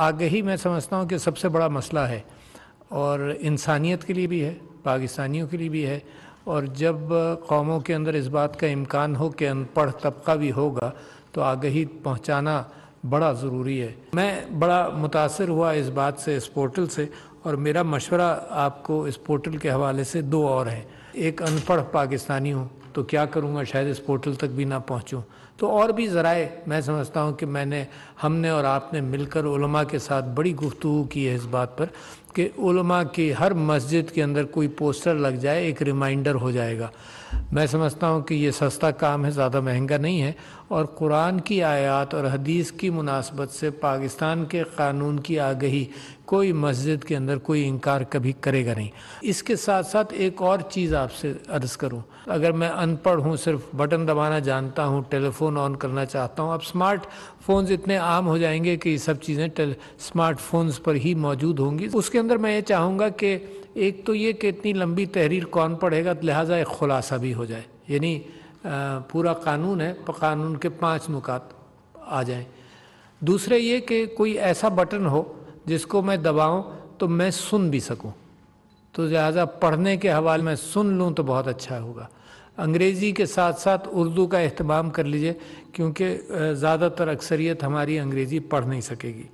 आगही मैं समझता हूँ कि सबसे बड़ा मसला है और इंसानियत के लिए भी है पाकिस्तानियों के लिए भी है और जब कौमों के अंदर इस बात का इम्कान हो कि अनपढ़ तबका भी होगा तो आगही पहुँचाना बड़ा ज़रूरी है मैं बड़ा मुतासर हुआ इस बात से इस पोर्टल से और मेरा मशवरा आपको इस पोर्टल के हवाले से दो और हैं एक अनपढ़ पाकिस्तानी हूँ तो क्या करूँगा शायद इस पोर्टल तक भी ना पहुँचूँ तो और भी ज़राए मैं समझता हूँ कि मैंने हमने और आपने मिलकर उलमा के साथ बड़ी गुफ्तु की है इस बात पर कि उलमा की हर मस्जिद के अंदर कोई पोस्टर लग जाए एक रिमाइंडर हो जाएगा मैं समझता हूँ कि ये सस्ता काम है ज़्यादा महंगा नहीं है और कुरान की आयत और हदीस की मुनासबत से पाकिस्तान के कानून की आगही कोई मस्जिद के अंदर कोई इनकार कभी करेगा नहीं इसके साथ साथ एक और चीज़ आपसे अर्ज़ करूँ अगर मैं अनपढ़ हूँ सिर्फ बटन दबाना जानता हूँ टेलीफोन ऑन करना चाहता हूँ अब स्मार्ट फ़ोन्स इतने आम हो जाएंगे कि ये सब चीज़ें स्मार्टफोन्स पर ही मौजूद होंगी उसके अंदर मैं ये चाहूँगा कि एक तो ये कि इतनी लंबी तहरीर कौन पढ़ेगा लिहाजा एक खुलासा भी हो जाए यानी पूरा कानून है कानून के पाँच नुकात आ जाए दूसरे ये कि कोई ऐसा बटन हो जिसको मैं दबाऊँ तो मैं सुन भी सकूँ तो लिहाजा पढ़ने के हवाले में सुन लूँ तो बहुत अच्छा होगा अंग्रेज़ी के साथ साथ उर्दू का अहतमाम कर लीजिए क्योंकि ज़्यादातर अक्सरियत हमारी अंग्रेज़ी पढ़ नहीं सकेगी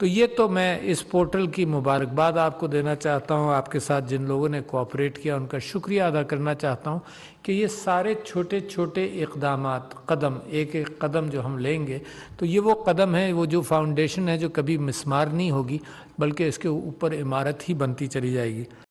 तो ये तो मैं इस पोर्टल की मुबारकबाद आपको देना चाहता हूँ आपके साथ जिन लोगों ने कोऑपरेट किया उनका शुक्रिया अदा करना चाहता हूँ कि ये सारे छोटे छोटे इकदाम कदम एक एक कदम जो हम लेंगे तो ये वो कदम है वो जो फाउंडेशन है जो कभी मिसमार नहीं होगी बल्कि इसके ऊपर इमारत ही बनती चली जाएगी